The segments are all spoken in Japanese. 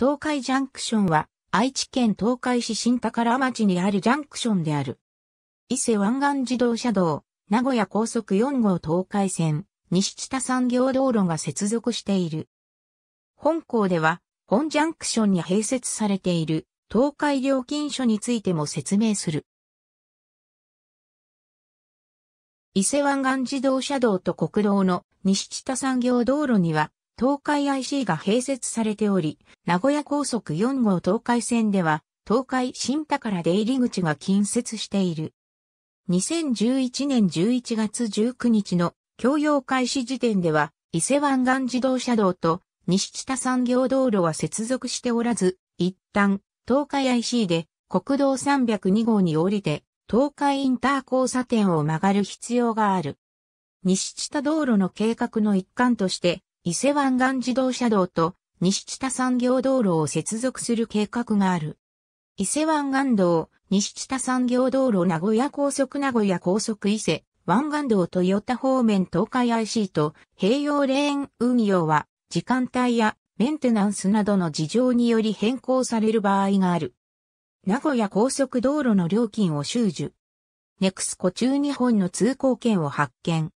東海ジャンクションは、愛知県東海市新宝町にあるジャンクションである。伊勢湾岸自動車道、名古屋高速4号東海線、西北産業道路が接続している。本校では、本ジャンクションに併設されている東海料金所についても説明する。伊勢湾岸自動車道と国道の西北産業道路には、東海 IC が併設されており、名古屋高速4号東海線では、東海新宝出入り口が近接している。2011年11月19日の供用開始時点では、伊勢湾岸自動車道と西北田産業道路は接続しておらず、一旦東海 IC で国道302号に降りて、東海インター交差点を曲がる必要がある。西千田道路の計画の一環として、伊勢湾岸自動車道と西北産業道路を接続する計画がある。伊勢湾岸道、西北産業道路名古屋高速名古屋高速伊勢、湾岸道豊田方面東海 IC と併用レーン運用は、時間帯やメンテナンスなどの事情により変更される場合がある。名古屋高速道路の料金を収受。ネクスコ中日本の通行券を発見。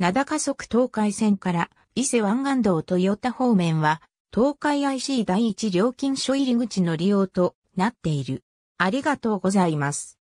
灘加速東海線から伊勢湾岸道豊田方面は、東海 IC 第一料金所入り口の利用となっている。ありがとうございます。